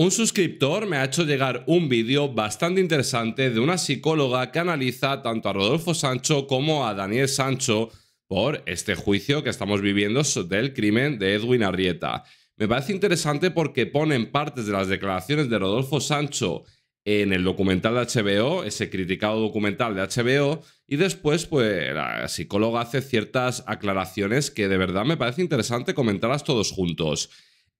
Un suscriptor me ha hecho llegar un vídeo bastante interesante de una psicóloga que analiza tanto a Rodolfo Sancho como a Daniel Sancho por este juicio que estamos viviendo del crimen de Edwin Arrieta. Me parece interesante porque ponen partes de las declaraciones de Rodolfo Sancho en el documental de HBO, ese criticado documental de HBO, y después pues la psicóloga hace ciertas aclaraciones que de verdad me parece interesante comentarlas todos juntos.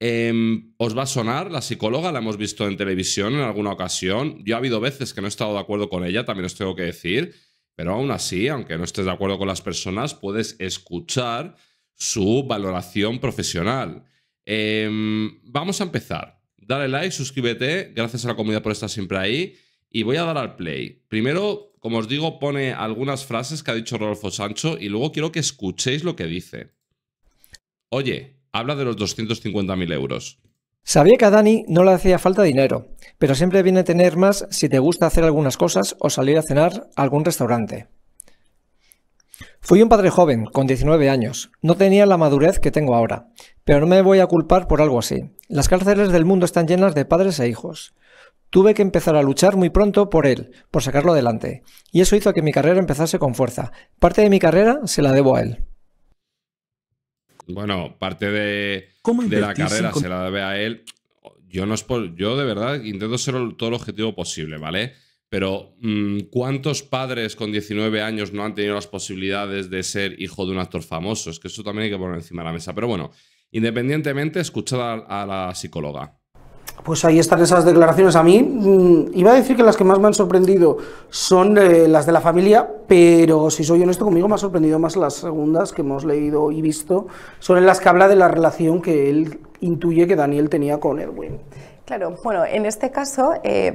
Em, os va a sonar, la psicóloga la hemos visto en televisión en alguna ocasión. Yo ha habido veces que no he estado de acuerdo con ella, también os tengo que decir, pero aún así, aunque no estés de acuerdo con las personas, puedes escuchar su valoración profesional. Em, vamos a empezar. Dale like, suscríbete, gracias a la comunidad por estar siempre ahí. Y voy a dar al play. Primero, como os digo, pone algunas frases que ha dicho Rolfo Sancho y luego quiero que escuchéis lo que dice. Oye, habla de los 250.000 euros. Sabía que a Dani no le hacía falta dinero, pero siempre viene a tener más si te gusta hacer algunas cosas o salir a cenar a algún restaurante. Fui un padre joven, con 19 años. No tenía la madurez que tengo ahora, pero no me voy a culpar por algo así. Las cárceles del mundo están llenas de padres e hijos. Tuve que empezar a luchar muy pronto por él, por sacarlo adelante, y eso hizo que mi carrera empezase con fuerza. Parte de mi carrera se la debo a él bueno, parte de, la carrera se la debe a él. Yo, no yo de verdad intento ser todo el objetivo posible, ¿vale? Pero mm, ¿cuántos padres con 19 años no han tenido las posibilidades de ser hijo de un actor famoso? Es que eso también hay que poner encima de la mesa. Pero bueno, independientemente, escuchad a la psicóloga. Pues ahí están esas declaraciones. A mí mm, iba a decir que las que más me han sorprendido son eh, las de la familia, pero si soy honesto conmigo, me ha sorprendido más las segundas que hemos leído y visto, son en las que habla de la relación que él intuye que Daniel tenía con Edwin. Claro, bueno, en este caso, eh,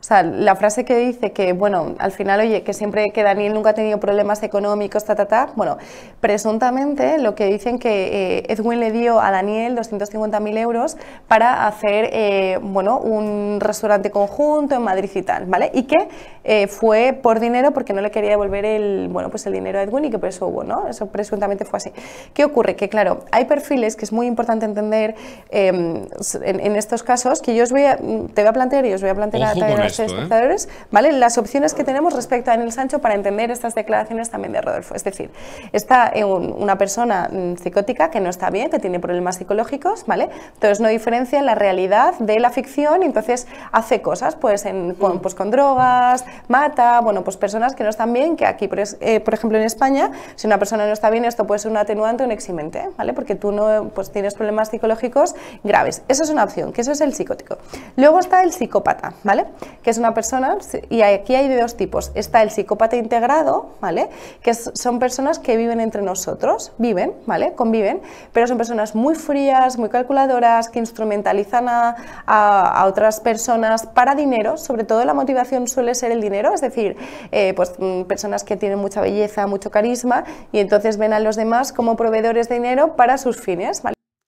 o sea, la frase que dice que, bueno, al final, oye, que siempre que Daniel nunca ha tenido problemas económicos, ta, ta, ta, bueno, presuntamente lo que dicen que eh, Edwin le dio a Daniel 250.000 euros para hacer, eh, bueno, un restaurante conjunto en Madrid y tal, ¿vale? Y que eh, fue por dinero porque no le quería devolver el, bueno, pues el dinero a Edwin y que por eso hubo, ¿no? Eso presuntamente fue así. ¿Qué ocurre? Que, claro, hay perfiles que es muy importante entender em, en, estos casos que yo os voy a, te voy a plantear y os voy a plantear... ¿eh? ¿vale? Las opciones que tenemos respecto a Daniel Sancho para entender estas declaraciones también de Rodolfo. Es decir, está una persona mm, psicótica que no está bien, que tiene problemas psicológicos, ¿vale? Entonces no diferencia la realidad de la ficción entonces hace cosas, pues, en, con, pues, con drogas, mata, bueno, pues personas que no están bien, que aquí, eh, por, ejemplo, en España, si una persona no está bien, esto puede ser un atenuante o un eximente, ¿vale? Porque tú no, pues tienes problemas psicológicos graves. esa es una opción, que eso es el psicótico. Luego está el psicópata, ¿vale? que es una persona, y aquí hay de dos tipos. Está el psicópata integrado, ¿vale? Que son personas que viven entre nosotros, viven, ¿vale? Conviven, pero son personas muy frías, muy calculadoras, que instrumentalizan a, otras personas para dinero, sobre todo la motivación suele ser el dinero, es decir, eh, pues mm, personas que tienen mucha belleza, mucho carisma, y entonces ven a los demás como proveedores de dinero para sus fines,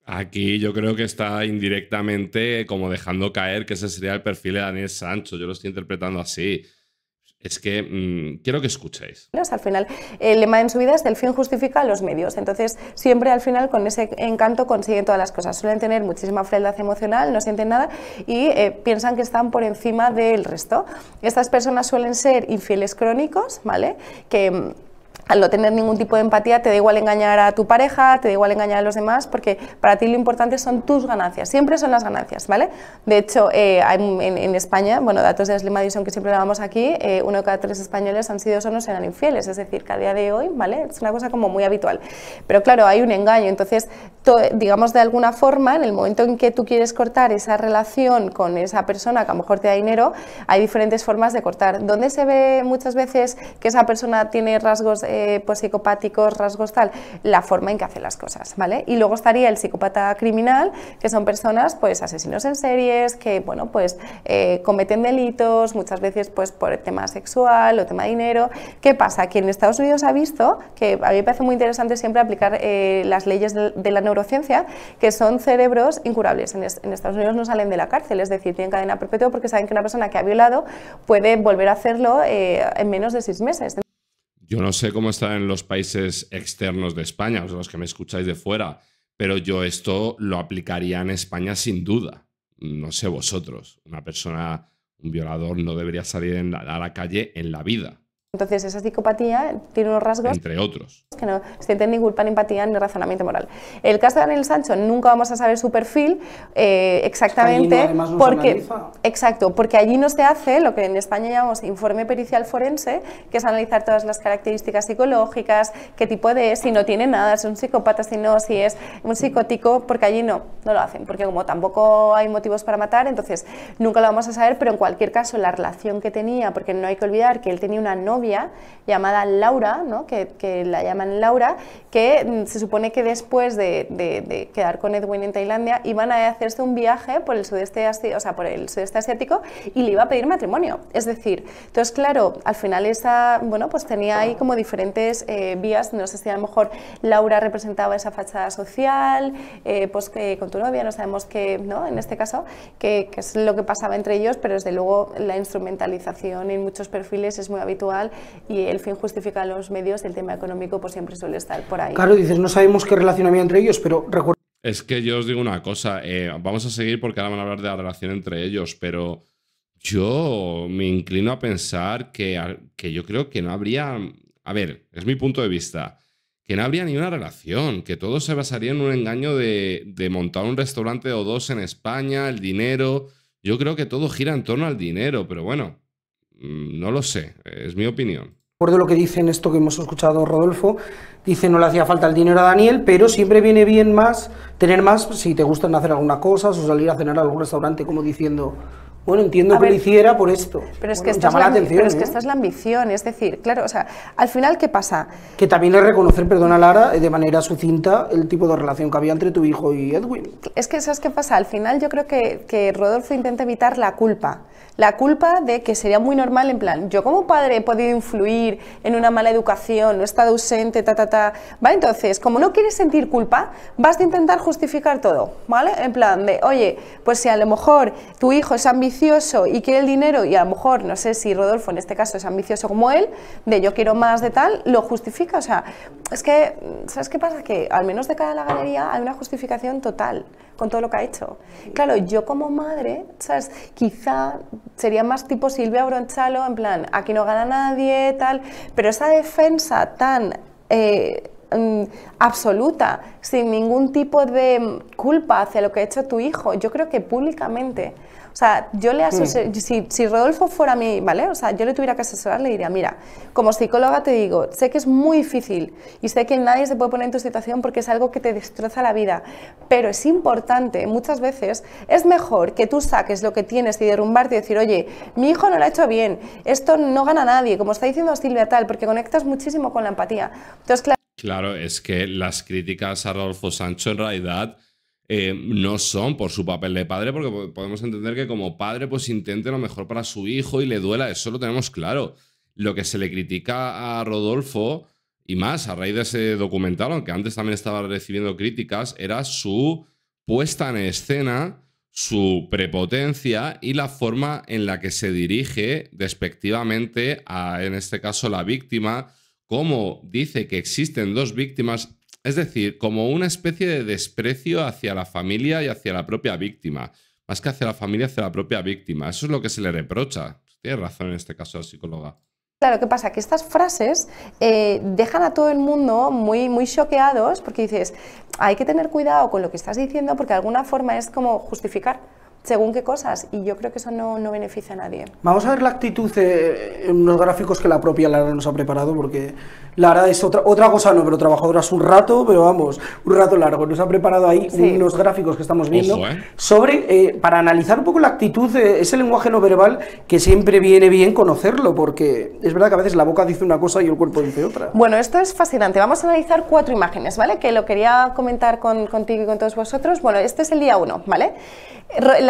Aquí yo creo que está indirectamente como dejando caer que ese sería el perfil de Daniel Sancho. Yo lo estoy interpretando así. Es que mm, quiero que escuchéis. Al final, el lema en su vida es el fin justifica los medios. Entonces, siempre al final con ese encanto consiguen todas las cosas. Suelen tener muchísima frialdad emocional, no sienten nada y eh, piensan que están por encima del resto. Estas personas suelen ser infieles crónicos, ¿vale? Que mm, al no tener ningún tipo de empatía, te da igual engañar a tu pareja, te da igual engañar a los demás, porque para ti lo importante son tus ganancias, siempre son las ganancias, ¿vale? De hecho, eh, en, España, bueno, datos de Slim Addition que siempre hablamos aquí, eh, uno de cada tres españoles han sido no eran infieles, es decir, que a día de hoy, ¿vale? Es una cosa como muy habitual. Pero claro, hay un engaño, entonces, digamos de alguna forma, en el momento en que tú quieres cortar esa relación con esa persona que a lo mejor te da dinero, hay diferentes formas de cortar. Donde se ve muchas veces que esa persona tiene rasgos eh, pues, psicopáticos, rasgos tal, la forma en que hace las cosas, ¿vale? Y luego estaría el psicópata criminal, que son personas, pues asesinos en series, que, bueno, pues eh, cometen delitos, muchas veces pues por el tema sexual o tema de dinero. ¿Qué pasa? Que en Estados Unidos ha visto, que a mí me parece muy interesante siempre aplicar eh, las leyes de, la neurociencia, que son cerebros incurables. En, en, Estados Unidos no salen de la cárcel, es decir, tienen cadena perpetua porque saben que una persona que ha violado puede volver a hacerlo en menos de seis meses. Yo no sé cómo están en los países externos de España, o los que me escucháis de fuera, pero yo esto lo aplicaría en España sin duda. No sé vosotros, una persona, un violador no debería salir a la calle en la vida. Entonces, esa psicopatía tiene unos rasgos. Entre otros. Que no sienten ni culpa, ni empatía, ni razonamiento moral. El caso de Daniel Sancho, nunca vamos a saber su perfil eh, exactamente. porque, exacto, porque allí no se hace lo que en España llamamos informe pericial forense, que es analizar todas las características psicológicas, qué tipo de es, si no tiene nada, si es un psicópata, si no, si es un psicótico, porque allí no, no lo hacen. Porque como tampoco hay motivos para matar, entonces nunca lo vamos a saber, pero en cualquier caso, la relación que tenía, porque no hay que olvidar que él tenía una novia llamada Laura, que, la llaman Laura, que mm, se supone que después de, quedar con Edwin en Tailandia iban a hacerse un viaje por el sudeste, o sea, por el sudeste asiático y le iba a pedir matrimonio. Es decir, entonces claro, al final esa, bueno, pues tenía ahí como diferentes eh, vías, no sé si a lo mejor Laura representaba esa fachada social, eh, pues que eh, con tu novia, no sabemos que ¿no? En este caso, qué es lo que pasaba entre ellos, pero desde luego la instrumentalización en muchos perfiles es muy habitual y el fin justifica los medios, el tema económico pues siempre suele estar por ahí. Claro, dices, no sabemos qué relación había entre ellos, pero recuerdo Es que yo os digo una cosa, eh, vamos a seguir porque ahora van a hablar de la relación entre ellos, pero yo me inclino a pensar que, que yo creo que no habría, a ver, es mi punto de vista, que no habría ni una relación, que todo se basaría en un engaño de montar un restaurante o dos en España, el dinero, yo creo que todo gira en torno al dinero, pero bueno, Mm, no lo sé, es mi opinión. Por lo que dicen esto que hemos escuchado Rodolfo, dice no le hacía falta el dinero a Daniel, pero siempre viene bien más, tener más si te gustan hacer alguna cosa o salir a cenar a algún restaurante, como diciendo, bueno, entiendo que lo hiciera por esto. Pero es que, esta es, la, atención, pero es que ¿eh? esta es la ambición, es decir, claro, o sea, al final, ¿qué pasa? Que también es reconocer, perdona Lara, eh, de manera sucinta el tipo de relación que había entre tu hijo y Edwin. Es que, ¿sabes qué pasa? Al final yo creo que, que Rodolfo intenta evitar la culpa. La culpa de que sería muy normal, en plan, yo como padre he podido influir en una mala educación, no he estado ausente, ta, ta, ta. ¿Vale? Entonces, como no quieres sentir culpa, vas a intentar justificar todo, ¿vale? En plan de, oye, pues si a lo mejor tu hijo es ambicioso, ambicioso y quiere el dinero y a lo mejor, no sé si Rodolfo en este caso es ambicioso como él, de yo quiero más de tal, lo justifica. O sea, es que, ¿sabes qué pasa? Que al menos de cara a la galería hay una justificación total con todo lo que ha hecho. Claro, yo como madre, ¿sabes? Quizá sería más tipo Silvia Bronchalo, en plan, aquí no gana nadie, tal, pero esa defensa tan... Eh, mm, absoluta, sin ningún tipo de culpa hacia lo que ha hecho tu hijo. Yo creo que públicamente o sea, yo le hmm. si, Rodolfo fuera mí, ¿vale? O sea, yo le tuviera que asesorar, le diría, mira, como psicóloga te digo, sé que es muy difícil y sé que nadie se puede poner en tu situación porque es algo que te destroza la vida, pero es importante, muchas veces es mejor que tú saques lo que tienes y derrumbarte y decir, oye, mi hijo no lo ha hecho bien, esto no gana nadie, como está diciendo Silvia tal, porque conectas muchísimo con la empatía. Entonces, claro, Claro, es que las críticas a Rodolfo Sancho en realidad eh, no son por su papel de padre, porque podemos entender que como padre pues intente lo mejor para su hijo y le duela, eso lo tenemos claro. Lo que se le critica a Rodolfo, y más a raíz de ese documental, aunque antes también estaba recibiendo críticas, era su puesta en escena, su prepotencia y la forma en la que se dirige despectivamente a, en este caso, la víctima, como dice que existen dos víctimas es decir, como una especie de desprecio hacia la familia y hacia la propia víctima. Más que hacia la familia, hacia la propia víctima. Eso es lo que se le reprocha. Tiene razón en este caso la psicóloga. Claro, ¿qué pasa? Que estas frases eh, dejan a todo el mundo muy, muy choqueados porque dices, hay que tener cuidado con lo que estás diciendo porque de alguna forma es como justificar según qué cosas y yo creo que eso no, beneficia a nadie. Vamos a ver la actitud eh, en unos gráficos que la propia Lara nos ha preparado porque Lara es otra, otra cosa, no, pero trabajadora es un rato, pero vamos, un rato largo. Nos ha preparado ahí unos gráficos que estamos viendo eh. sobre, eh, para analizar un poco la actitud, de ese lenguaje no verbal que siempre viene bien conocerlo porque es verdad que a veces la boca dice una cosa y el cuerpo dice otra. Bueno, esto es fascinante. Vamos a analizar cuatro imágenes, ¿vale? Que lo quería comentar con, contigo y con todos vosotros. Bueno, este es el día uno, ¿vale?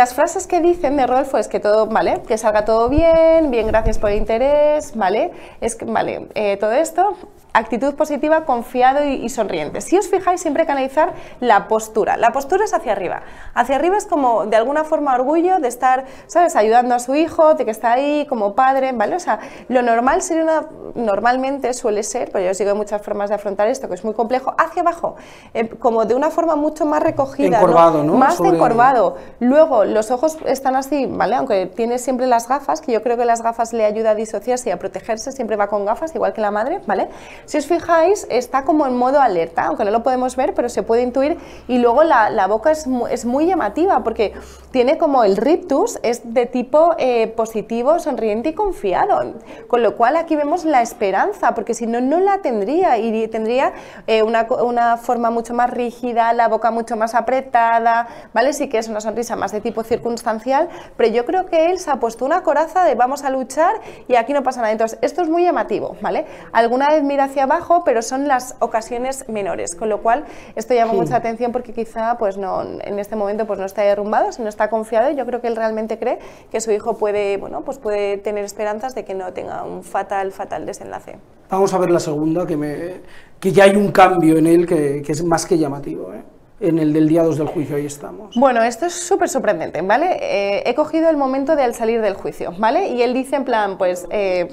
las frases que dicen de Rolfo es que todo, vale, que salga todo bien, bien, gracias por el interés, vale, es que, vale, eh, todo esto, actitud positiva, confiado y, sonriente. Si os fijáis, siempre hay que analizar la postura. La postura es hacia arriba. Hacia arriba es como, de alguna forma, orgullo de estar, ¿sabes?, ayudando a su hijo, de que está ahí como padre, ¿vale? O sea, lo normal sería una, normalmente suele ser, pero yo sigo muchas formas de afrontar esto, que es muy complejo, hacia abajo, eh, como de una forma mucho más recogida. Más encorvado. Luego, los ojos están así, ¿vale? Aunque tiene siempre las gafas, que yo creo que las gafas le ayuda a disociarse y a protegerse, siempre va con gafas, igual que la madre, ¿vale? Si os fijáis, está como en modo alerta, aunque no lo podemos ver, pero se puede intuir. Y luego la, boca es, muy llamativa porque tiene como el riptus es de tipo eh, positivo, sonriente y confiado. Con lo cual aquí vemos la esperanza, porque si no, no la tendría y tendría eh, una, forma mucho más rígida, la boca mucho más apretada, ¿vale? Sí que es una sonrisa más de tipo circunstancial, pero yo creo que él se ha puesto una coraza de vamos a luchar y aquí no pasa nada. Entonces, esto es muy llamativo, ¿vale? Alguna admiración abajo, pero son las ocasiones menores, con lo cual esto llama mucha atención porque quizá pues no, en este momento pues no está derrumbado, sino está confiado yo creo que él realmente cree que su hijo puede, bueno, pues puede tener esperanzas de que no tenga un fatal, fatal desenlace. Vamos a ver la segunda, que, me, que ya hay un cambio en él que, es más que llamativo. ¿eh? en el del día 2 del juicio, ahí estamos. Bueno, esto es súper sorprendente, ¿vale? Eh, he cogido el momento de al salir del juicio, ¿vale? Y él dice en plan, pues, eh,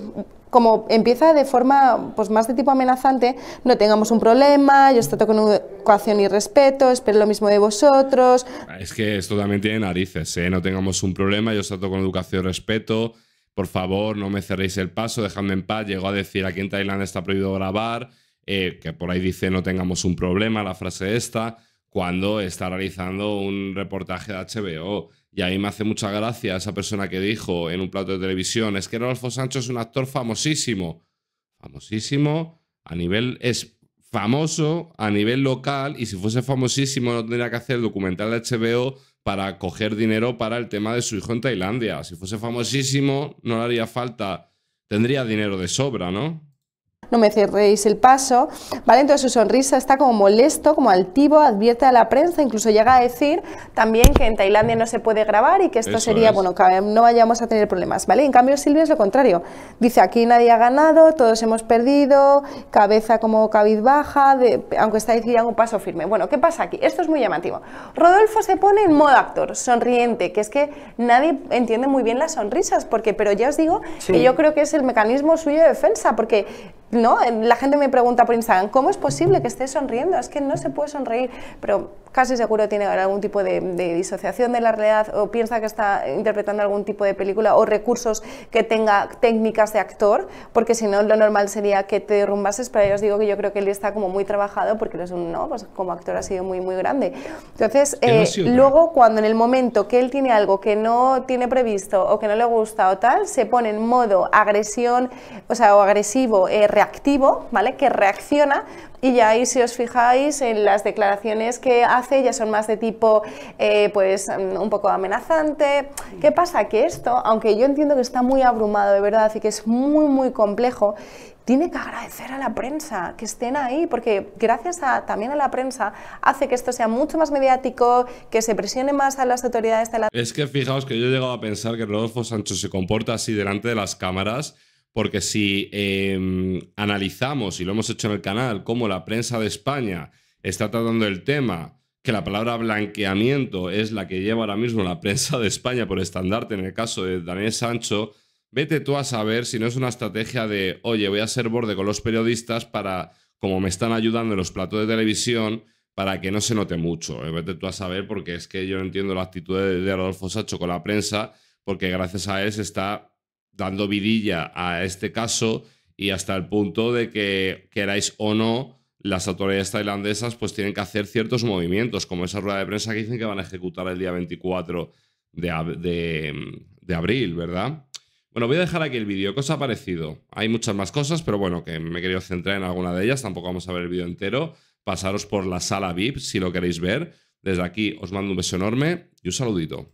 como empieza de forma pues más de tipo amenazante, no tengamos un problema, yo os trato con educación y respeto, espero lo mismo de vosotros. Es que esto también tiene narices, ¿eh? no tengamos un problema, yo os trato con educación y respeto, por favor no me cerréis el paso, dejadme en paz, llegó a decir aquí en Tailandia está prohibido grabar, eh, que por ahí dice no tengamos un problema, la frase esta, cuando está realizando un reportaje de HBO y a mí me hace mucha gracia esa persona que dijo en un plato de televisión, es que Rodolfo Sancho es un actor famosísimo. Famosísimo a nivel... Es famoso a nivel local y si fuese famosísimo no tendría que hacer el documental de HBO para coger dinero para el tema de su hijo en Tailandia. Si fuese famosísimo no le haría falta, tendría dinero de sobra, ¿no? no me cerréis el paso, ¿vale? Entonces su sonrisa está como molesto, como altivo, advierte a la prensa, incluso llega a decir también que en Tailandia no se puede grabar y que esto sería, bueno, que eh, no vayamos a tener problemas, ¿vale? En cambio Silvia es lo contrario, dice aquí nadie ha ganado, todos hemos perdido, cabeza como cabizbaja, de, aunque está diciendo un paso firme. Bueno, ¿qué pasa aquí? Esto es muy llamativo. Rodolfo se pone en modo actor, sonriente, que es que nadie entiende muy bien las sonrisas, porque, pero ya os digo, que yo creo que es el mecanismo suyo de defensa, porque ¿no? La gente me pregunta por Instagram, ¿cómo es posible que estés sonriendo? Es que no se puede sonreír, pero casi seguro tiene algún tipo de, disociación de la realidad o piensa que está interpretando algún tipo de película o recursos que tenga técnicas de actor, porque si no lo normal sería que te derrumbases, pero yo os digo que yo creo que él está como muy trabajado porque es un, no, pues como actor ha sido muy, muy grande. Entonces, eh, luego cuando en el momento que él tiene algo que no tiene previsto o que no le gusta o tal, se pone en modo agresión, o sea, o agresivo, eh, reactivo, ¿vale? Que reacciona y ya ahí, si os fijáis, en las declaraciones que hace ya son más de tipo, eh, pues, mm, un poco amenazante. ¿Qué pasa? Que esto, aunque yo entiendo que está muy abrumado de verdad y que es muy, muy complejo, tiene que agradecer a la prensa que estén ahí, porque gracias también a la prensa hace que esto sea mucho más mediático, que se presione más a las autoridades de la... Es que fijaos que yo he llegado a pensar que Rodolfo Sancho se comporta así delante de las cámaras porque si em, analizamos, y lo hemos hecho en el canal, cómo la prensa de España está tratando el tema, que la palabra blanqueamiento es la que lleva ahora mismo la prensa de España por estandarte en el caso de Daniel Sancho, vete tú a saber si no es una estrategia de, oye, voy a ser borde con los periodistas para, como me están ayudando en los platos de televisión, para que no se note mucho. Eh, vete tú a saber porque es que yo no entiendo la actitud de, Adolfo Sancho con la prensa, porque gracias a él está dando vidilla a este caso y hasta el punto de que queráis o no, las autoridades tailandesas pues tienen que hacer ciertos movimientos, como esa rueda de prensa que dicen que van a ejecutar el día 24 de, abril, ¿verdad? Bueno, voy a dejar aquí el vídeo. ¿Qué os ha parecido? Hay muchas más cosas, pero bueno, que me he querido centrar en alguna de ellas. Tampoco vamos a ver el vídeo entero. Pasaros por la sala VIP si lo queréis ver. Desde aquí os mando un beso enorme y un saludito.